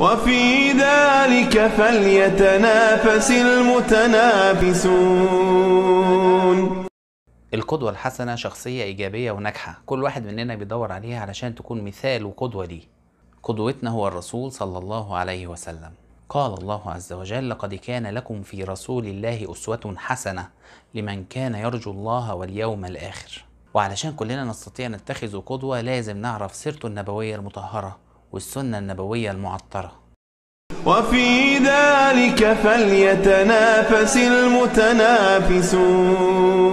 وفي ذلك فليتنافس المتنافسون القدوة الحسنة شخصية إيجابية وناجحة كل واحد مننا بيدور عليها علشان تكون مثال وقدوة ليه قدوتنا هو الرسول صلى الله عليه وسلم قال الله عز وجل لقد كان لكم في رسول الله أسوة حسنة لمن كان يرجو الله واليوم الآخر وعلشان كلنا نستطيع نتخذ قدوة لازم نعرف سيرته النبوية المطهرة والسنة النبوية المعطرة وفي ذلك فليتنافس المتنافسون